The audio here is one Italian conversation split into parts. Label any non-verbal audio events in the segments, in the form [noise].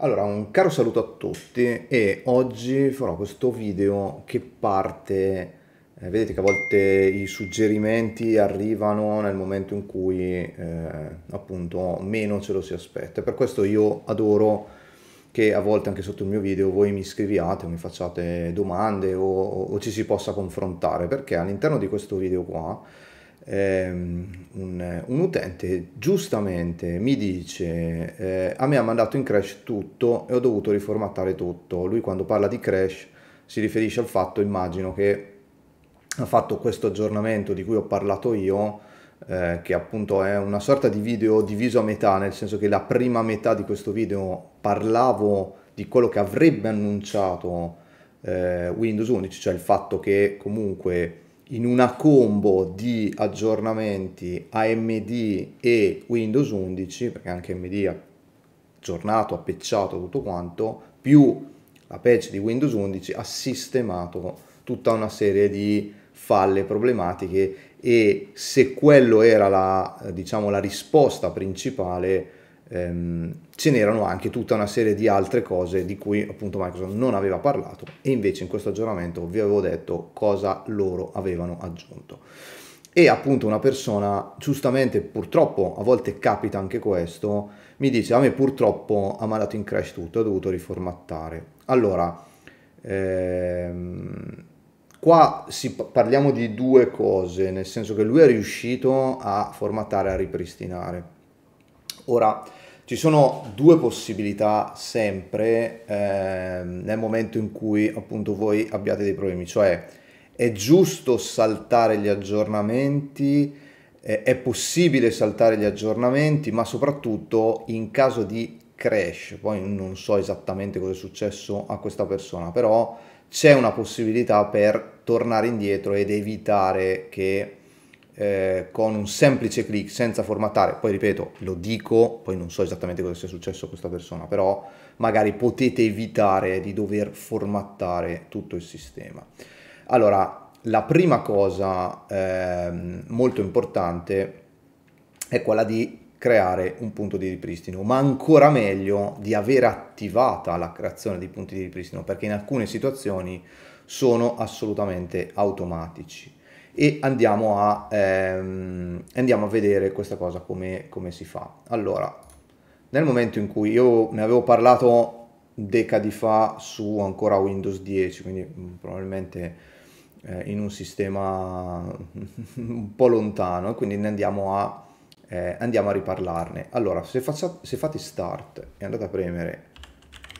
Allora, un caro saluto a tutti e oggi farò questo video che parte, eh, vedete che a volte i suggerimenti arrivano nel momento in cui eh, appunto meno ce lo si aspetta. Per questo io adoro che a volte anche sotto il mio video voi mi scriviate mi facciate domande o, o ci si possa confrontare perché all'interno di questo video qua ehm, un, un, utente giustamente mi dice eh, a me ha mandato in crash tutto e ho dovuto riformattare tutto. Lui quando parla di crash si riferisce al fatto, immagino, che ha fatto questo aggiornamento di cui ho parlato io, eh, che appunto è una sorta di video diviso a metà, nel senso che la prima metà di questo video parlavo di quello che avrebbe annunciato eh, Windows 11, cioè il fatto che comunque in una combo di aggiornamenti AMD e Windows 11, perché anche AMD ha aggiornato, ha pecciato tutto quanto, più la patch di Windows 11 ha sistemato tutta una serie di falle problematiche e se quello era la, diciamo, la risposta principale ehm, ce n'erano anche tutta una serie di altre cose di cui appunto Microsoft non aveva parlato e invece in questo aggiornamento vi avevo detto cosa loro avevano aggiunto. E appunto una persona, giustamente purtroppo, a volte capita anche questo, mi dice a me purtroppo ha mandato in crash tutto, ho dovuto riformattare. Allora, ehm, qua si, parliamo di due cose, nel senso che lui è riuscito a formattare, a ripristinare Ora, ci sono due possibilità sempre eh, nel momento in cui appunto voi abbiate dei problemi, cioè è giusto saltare gli aggiornamenti, eh, è possibile saltare gli aggiornamenti, ma soprattutto in caso di crash, poi non so esattamente cosa è successo a questa persona, però c'è una possibilità per tornare indietro ed evitare che eh, con un semplice clic senza formattare, poi ripeto, lo dico, poi non so esattamente cosa sia successo a questa persona, però magari potete evitare di dover formattare tutto il sistema. Allora, la prima cosa eh, molto importante è quella di creare un punto di ripristino, ma ancora meglio di aver attivata la creazione dei punti di ripristino, perché in alcune situazioni sono assolutamente automatici e andiamo a, ehm, andiamo a vedere questa cosa come, come si fa. Allora, nel momento in cui io ne avevo parlato decadi fa su ancora Windows 10, quindi mm, probabilmente eh, in un sistema [laughs] un po' lontano, quindi ne andiamo a, eh, andiamo a riparlarne. Allora, se, faccia, se fate start e andate a premere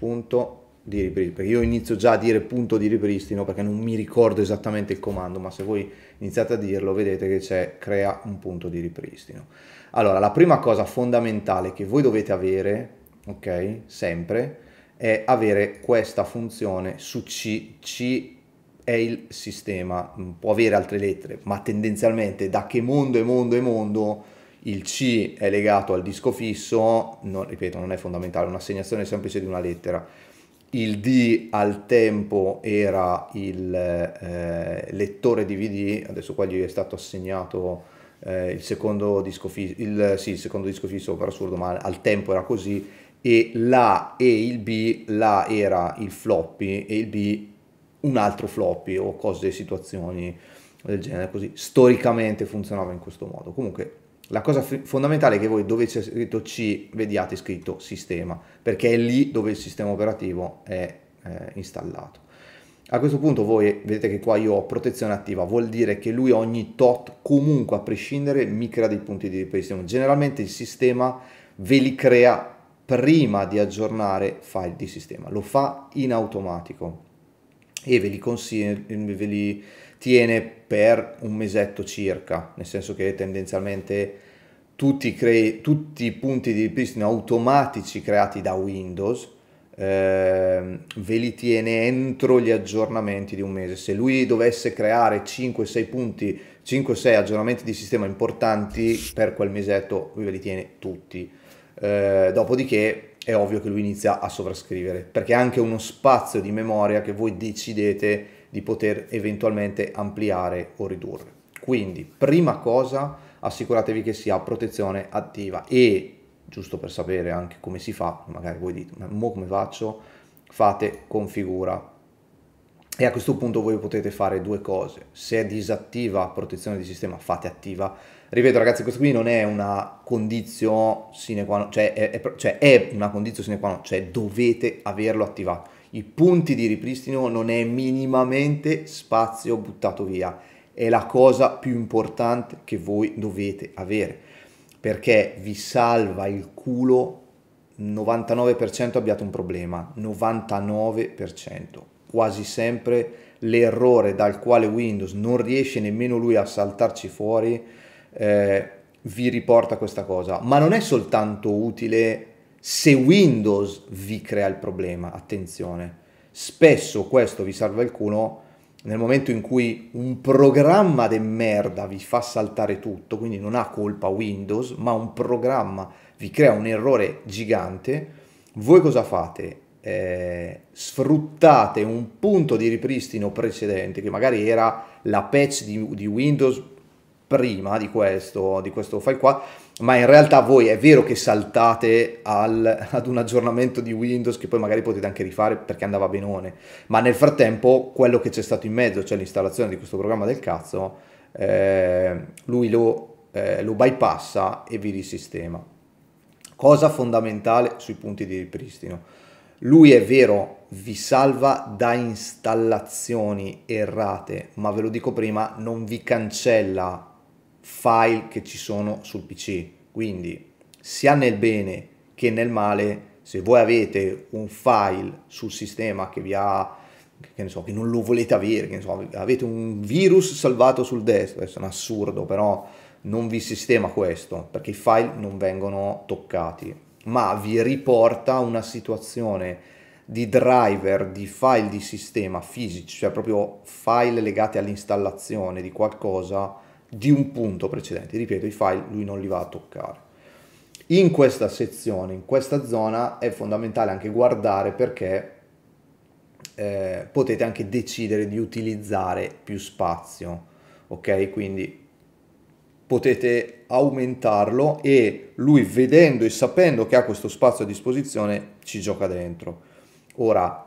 punto di ripristino, perché io inizio già a dire punto di ripristino perché non mi ricordo esattamente il comando, ma se voi iniziate a dirlo vedete che c'è crea un punto di ripristino. Allora, la prima cosa fondamentale che voi dovete avere, ok, sempre, è avere questa funzione su C, C è il sistema, mm, può avere altre lettere, ma tendenzialmente da che mondo è mondo è mondo, il C è legato al disco fisso, non, ripeto, non è fondamentale, è un'assegnazione semplice di una lettera il D al tempo era il eh, lettore DVD, adesso qua gli è stato assegnato eh, il, secondo disco fisso, il, sì, il secondo disco fisso per assurdo, ma al tempo era così, e l'A e il B, l'A era il floppy e il B un altro floppy o cose, situazioni del genere così. Storicamente funzionava in questo modo. Comunque la cosa fondamentale è che voi dove c'è scritto C vediate scritto sistema, perché è lì dove il sistema operativo è eh, installato. A questo punto voi vedete che qua io ho protezione attiva, vuol dire che lui ogni tot, comunque a prescindere, mi crea dei punti di ripristino. Generalmente il sistema ve li crea prima di aggiornare file di sistema, lo fa in automatico e ve li, ve li tiene per un mesetto circa, nel senso che tendenzialmente tutti, cre- tutti i punti di ripristino automatici creati da Windows eh, ve li tiene entro gli aggiornamenti di un mese. Se lui dovesse creare 5-6 punti, 5-6 aggiornamenti di sistema importanti per quel mesetto, lui ve li tiene tutti. Eh, dopodiché è ovvio che lui inizia a sovrascrivere, perché è anche uno spazio di memoria che voi decidete di poter eventualmente ampliare o ridurre. Quindi, prima cosa, assicuratevi che sia protezione attiva e giusto per sapere anche come si fa, magari voi dite, ma mo come faccio? Fate configura. E a questo punto voi potete fare due cose. Se è disattiva protezione di sistema, fate attiva. Ripeto ragazzi, questo qui non è una condizione sine qua non, cioè è, è, cioè è una condizione sine qua non, cioè dovete averlo attivato. I punti di ripristino non è minimamente spazio buttato via è la cosa più importante che voi dovete avere perché vi salva il culo 99% abbiate un problema, 99%. Quasi sempre l'errore dal quale Windows non riesce nemmeno lui a saltarci fuori eh, vi riporta questa cosa, ma non è soltanto utile se Windows vi crea il problema, attenzione. Spesso questo vi salva il culo nel momento in cui un programma de merda vi fa saltare tutto, quindi non ha colpa Windows, ma un programma vi crea un errore gigante, voi cosa fate? Eh, sfruttate un punto di ripristino precedente, che magari era la patch di, di Windows prima di questo, di questo file qua, ma in realtà voi è vero che saltate al, ad un aggiornamento di Windows che poi magari potete anche rifare perché andava benone, ma nel frattempo quello che c'è stato in mezzo, cioè l'installazione di questo programma del cazzo, eh, lui lo, eh, lo bypassa e vi risistema. Cosa fondamentale sui punti di ripristino. Lui è vero, vi salva da installazioni errate, ma ve lo dico prima, non vi cancella file che ci sono sul PC. Quindi sia nel bene che nel male, se voi avete un file sul sistema che vi ha che, ne so, che non lo volete avere, che ne so, avete un virus salvato sul desktop, adesso è un assurdo, però non vi sistema questo, perché i file non vengono toccati, ma vi riporta una situazione di driver, di file di sistema fisici, cioè proprio file legati all'installazione di qualcosa di un punto precedente. Ripeto, i file lui non li va a toccare. In questa sezione, in questa zona, è fondamentale anche guardare perché eh, potete anche decidere di utilizzare più spazio, ok? Quindi potete aumentarlo e lui vedendo e sapendo che ha questo spazio a disposizione ci gioca dentro. Ora,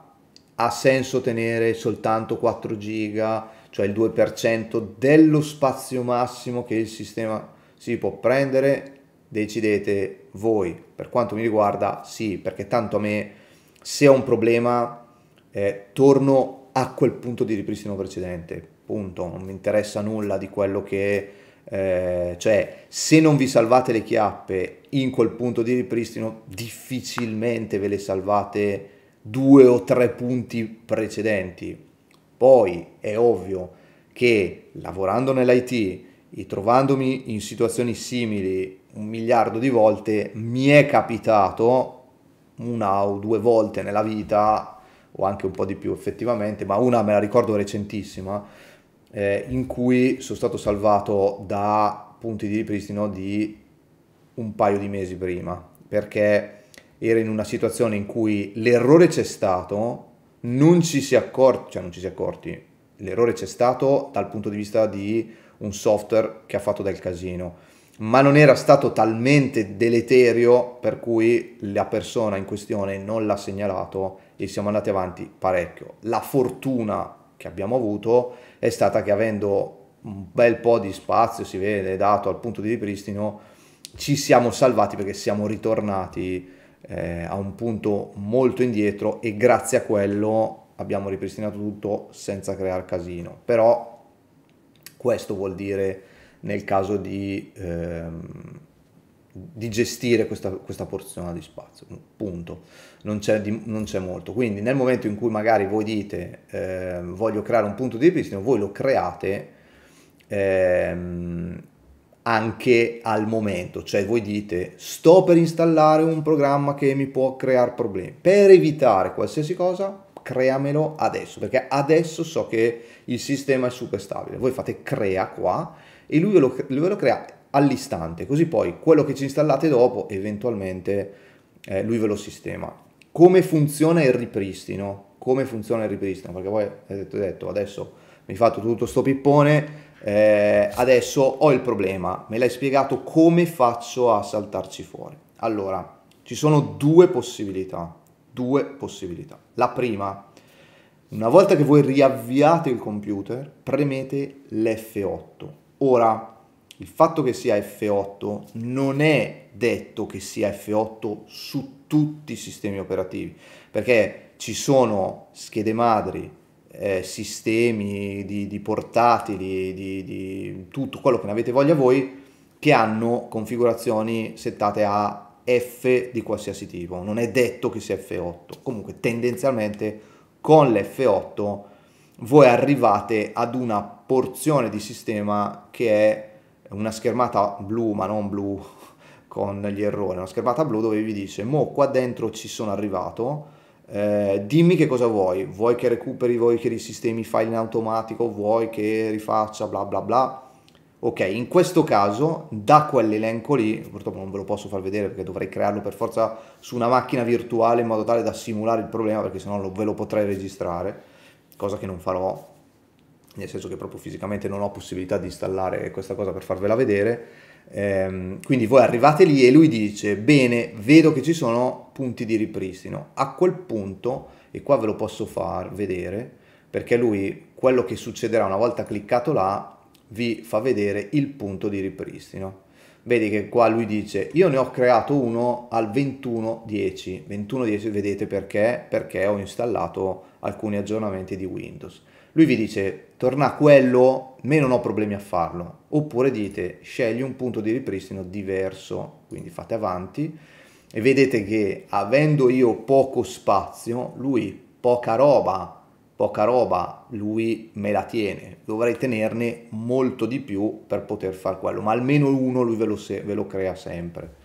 ha senso tenere soltanto 4 giga cioè il 2% dello spazio massimo che il sistema si può prendere, decidete voi. Per quanto mi riguarda, sì, perché tanto a me se ho un problema eh, torno a quel punto di ripristino precedente, punto, non mi interessa nulla di quello che... Eh, cioè, se non vi salvate le chiappe in quel punto di ripristino, difficilmente ve le salvate due o tre punti precedenti poi è ovvio che lavorando nell'IT e trovandomi in situazioni simili un miliardo di volte, mi è capitato una o due volte nella vita, o anche un po' di più effettivamente, ma una me la ricordo recentissima, eh, in cui sono stato salvato da punti di ripristino di un paio di mesi prima, perché ero in una situazione in cui l'errore c'è stato, non ci si è accorti, cioè non ci si è accorti, l'errore c'è stato dal punto di vista di un software che ha fatto del casino, ma non era stato talmente deleterio per cui la persona in questione non l'ha segnalato e siamo andati avanti parecchio. La fortuna che abbiamo avuto è stata che avendo un bel po' di spazio, si vede, dato al punto di ripristino, ci siamo salvati perché siamo ritornati eh, a un punto molto indietro e grazie a quello abbiamo ripristinato tutto senza creare casino. Però questo vuol dire nel caso di, ehm, di gestire questa, questa porzione di spazio, punto. Non c'è, di, non c'è, molto. Quindi nel momento in cui magari voi dite eh, voglio creare un punto di ripristino, voi lo create. Ehm, anche al momento, cioè voi dite sto per installare un programma che mi può creare problemi, per evitare qualsiasi cosa creamelo adesso, perché adesso so che il sistema è super stabile, voi fate crea qua e lui ve lo, ve lo crea all'istante, così poi quello che ci installate dopo eventualmente eh, lui ve lo sistema. Come funziona il ripristino? Come funziona il ripristino? Perché voi avete detto adesso mi hai fatto tutto sto pippone, eh, adesso ho il problema, me l'hai spiegato come faccio a saltarci fuori. Allora, ci sono due possibilità, due possibilità. La prima, una volta che voi riavviate il computer, premete l'F8. Ora, il fatto che sia F8 non è detto che sia F8 su tutti i sistemi operativi, perché ci sono schede madri eh, sistemi, di, di portatili, di, di tutto quello che ne avete voglia voi, che hanno configurazioni settate a F di qualsiasi tipo. Non è detto che sia F8, comunque tendenzialmente con l'F8 voi arrivate ad una porzione di sistema che è una schermata blu, ma non blu [laughs] con gli errori, una schermata blu dove vi dice, mo qua dentro ci sono arrivato, eh, dimmi che cosa vuoi, vuoi che recuperi, vuoi che risistemi i file in automatico, vuoi che rifaccia bla bla bla. Ok, in questo caso da quell'elenco lì, purtroppo non ve lo posso far vedere perché dovrei crearlo per forza su una macchina virtuale in modo tale da simulare il problema perché sennò lo, ve lo potrei registrare, cosa che non farò, nel senso che proprio fisicamente non ho possibilità di installare questa cosa per farvela vedere Ehm, quindi voi arrivate lì e lui dice, bene, vedo che ci sono punti di ripristino. A quel punto, e qua ve lo posso far vedere, perché lui quello che succederà una volta cliccato là vi fa vedere il punto di ripristino. Vedi che qua lui dice io ne ho creato uno al 21.10, 21.10 vedete perché? Perché ho installato alcuni aggiornamenti di Windows. Lui vi dice torna a quello, me non ho problemi a farlo. Oppure dite scegli un punto di ripristino diverso, quindi fate avanti e vedete che avendo io poco spazio, lui poca roba, poca roba, lui me la tiene. Dovrei tenerne molto di più per poter fare quello, ma almeno uno lui ve lo, se- ve lo crea sempre.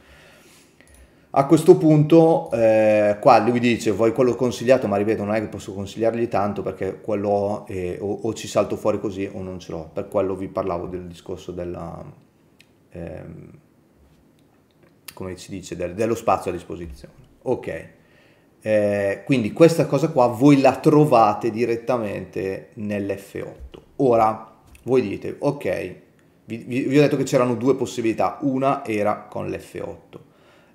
A questo punto, eh, qua lui dice: Vuoi quello consigliato? Ma ripeto, non è che posso consigliargli tanto perché quello ho, o, o, ci salto fuori così o non ce l'ho. Per quello vi parlavo del discorso della. Ehm, come si dice? Del, dello spazio a disposizione. Ok. Eh, quindi questa cosa qua voi la trovate direttamente nell'F8. Ora voi dite: Ok, vi, vi, vi ho detto che c'erano due possibilità. Una era con l'F8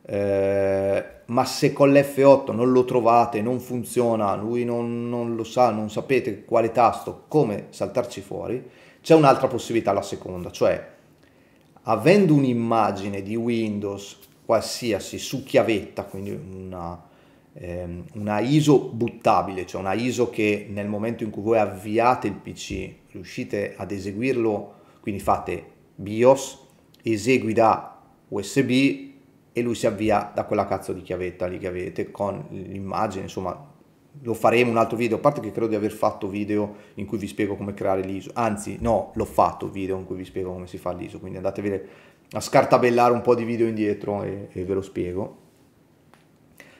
eh, ma se con l'F8 non lo trovate, non funziona, lui non, non lo sa, non sapete quale tasto, come saltarci fuori, c'è un'altra possibilità, la seconda, cioè avendo un'immagine di Windows qualsiasi su chiavetta, quindi una, ehm, una, ISO buttabile, cioè una ISO che nel momento in cui voi avviate il PC riuscite ad eseguirlo, quindi fate BIOS, esegui da USB, e lui si avvia da quella cazzo di chiavetta lì che avete con l'immagine, insomma lo faremo un altro video, a parte che credo di aver fatto video in cui vi spiego come creare l'ISO, anzi no, l'ho fatto video in cui vi spiego come si fa l'ISO, quindi andatevene a scartabellare un po' di video indietro e, e ve lo spiego.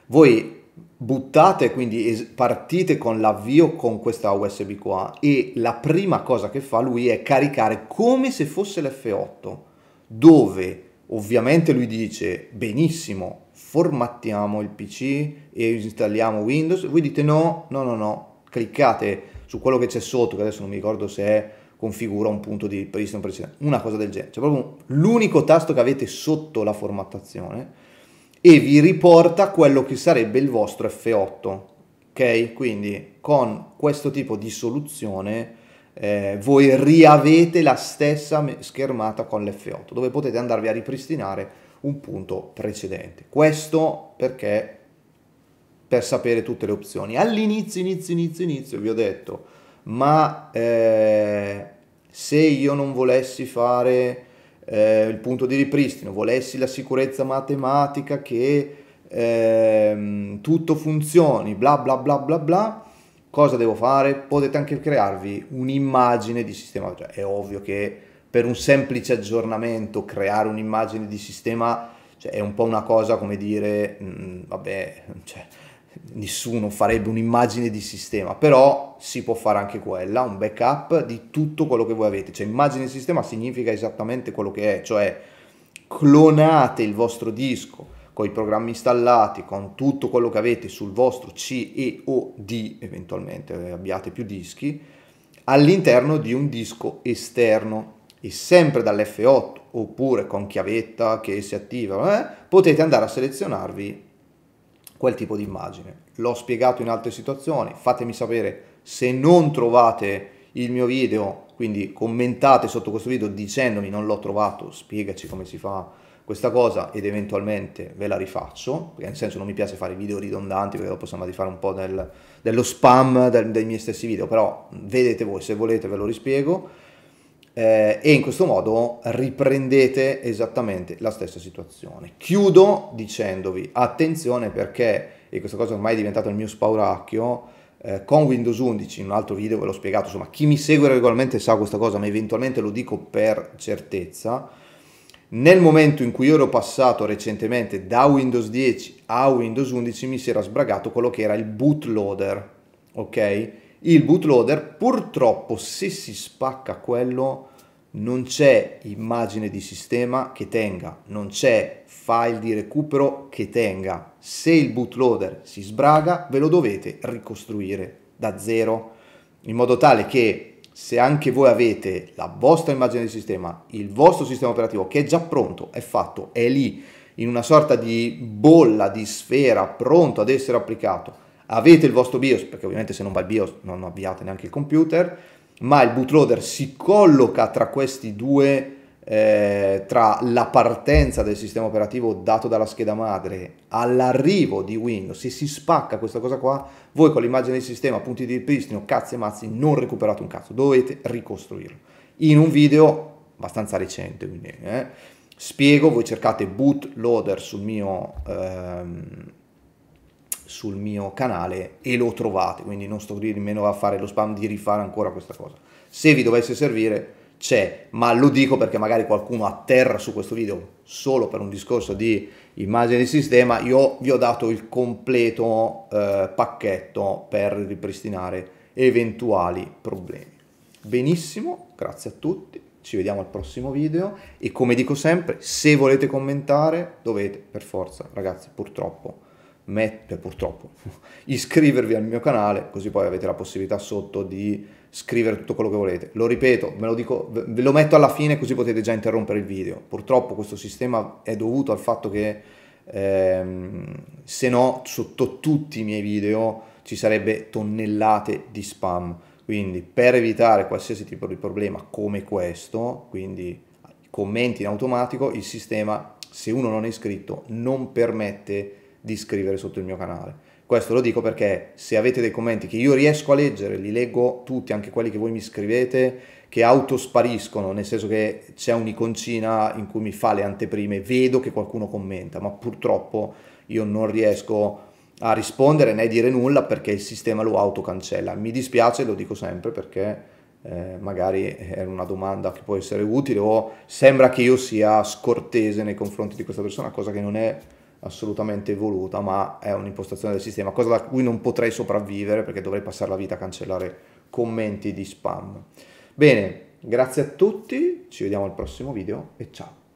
Voi buttate, quindi partite con l'avvio con questa USB qua e la prima cosa che fa lui è caricare come se fosse l'F8, dove Ovviamente lui dice benissimo, formattiamo il PC e installiamo Windows. Voi dite no, no, no, no, cliccate su quello che c'è sotto, che adesso non mi ricordo se è configura un punto di pristino precedente, una cosa del genere. C'è cioè, proprio l'unico tasto che avete sotto la formattazione e vi riporta quello che sarebbe il vostro F8. Ok? Quindi con questo tipo di soluzione eh, voi riavete la stessa schermata con l'F8 dove potete andarvi a ripristinare un punto precedente. Questo perché per sapere tutte le opzioni. All'inizio, inizio, inizio, inizio vi ho detto, ma eh, se io non volessi fare eh, il punto di ripristino, volessi la sicurezza matematica che ehm, tutto funzioni, bla bla bla bla bla, cosa devo fare? Potete anche crearvi un'immagine di sistema, cioè, è ovvio che per un semplice aggiornamento creare un'immagine di sistema cioè, è un po' una cosa come dire, mh, mm, vabbè, cioè, nessuno farebbe un'immagine di sistema, però si può fare anche quella, un backup di tutto quello che voi avete, cioè immagine di sistema significa esattamente quello che è, cioè clonate il vostro disco con i programmi installati, con tutto quello che avete sul vostro C e CEOD, eventualmente eh, abbiate più dischi, all'interno di un disco esterno e sempre dall'F8 oppure con chiavetta che si attiva, eh, potete andare a selezionarvi quel tipo di immagine. L'ho spiegato in altre situazioni, fatemi sapere se non trovate il mio video, quindi commentate sotto questo video dicendomi non l'ho trovato, spiegaci come si fa questa cosa ed eventualmente ve la rifaccio, perché nel senso non mi piace fare video ridondanti perché dopo sembra di fare un po' del, dello spam del, dei miei stessi video, però vedete voi se volete ve lo rispiego eh, e in questo modo riprendete esattamente la stessa situazione. Chiudo dicendovi attenzione perché, e questa cosa ormai è diventata il mio spauracchio, eh, con Windows 11, in un altro video ve l'ho spiegato, insomma chi mi segue regolarmente sa questa cosa, ma eventualmente lo dico per certezza, nel momento in cui ero passato recentemente da Windows 10 a Windows 11 mi si era sbragato quello che era il bootloader, ok? Il bootloader purtroppo se si spacca quello non c'è immagine di sistema che tenga, non c'è file di recupero che tenga. Se il bootloader si sbraga ve lo dovete ricostruire da zero, in modo tale che se anche voi avete la vostra immagine di sistema, il vostro sistema operativo che è già pronto, è fatto, è lì in una sorta di bolla, di sfera, pronto ad essere applicato, avete il vostro BIOS, perché ovviamente se non va il BIOS non avviate neanche il computer, ma il bootloader si colloca tra questi due eh, tra la partenza del sistema operativo dato dalla scheda madre all'arrivo di Windows, se si spacca questa cosa qua, voi con l'immagine del sistema, punti di ripristino, cazzi e mazzi, non recuperate un cazzo, dovete ricostruirlo. In un video abbastanza recente, quindi eh, spiego, voi cercate bootloader sul mio... Ehm, sul mio canale e lo trovate, quindi non sto nemmeno a fare lo spam di rifare ancora questa cosa. Se vi dovesse servire c'è, ma lo dico perché magari qualcuno atterra su questo video solo per un discorso di immagine di sistema, io vi ho dato il completo eh, pacchetto per ripristinare eventuali problemi. Benissimo, grazie a tutti, ci vediamo al prossimo video e come dico sempre, se volete commentare dovete per forza, ragazzi, purtroppo mette, purtroppo, [laughs] iscrivervi al mio canale, così poi avete la possibilità sotto di scrivere tutto quello che volete. Lo ripeto, ve lo, dico, ve lo metto alla fine così potete già interrompere il video. Purtroppo questo sistema è dovuto al fatto che ehm, se no sotto tutti i miei video ci sarebbe tonnellate di spam. Quindi per evitare qualsiasi tipo di problema come questo, quindi commenti in automatico, il sistema, se uno non è iscritto, non permette di di scrivere sotto il mio canale. Questo lo dico perché se avete dei commenti che io riesco a leggere, li leggo tutti, anche quelli che voi mi scrivete, che autospariscono, nel senso che c'è un'iconcina in cui mi fa le anteprime, vedo che qualcuno commenta, ma purtroppo io non riesco a rispondere né a dire nulla perché il sistema lo autocancella. Mi dispiace, lo dico sempre perché eh, magari è una domanda che può essere utile o sembra che io sia scortese nei confronti di questa persona, cosa che non è assolutamente voluta, ma è un'impostazione del sistema, cosa da cui non potrei sopravvivere perché dovrei passare la vita a cancellare commenti di spam. Bene, grazie a tutti, ci vediamo al prossimo video e ciao.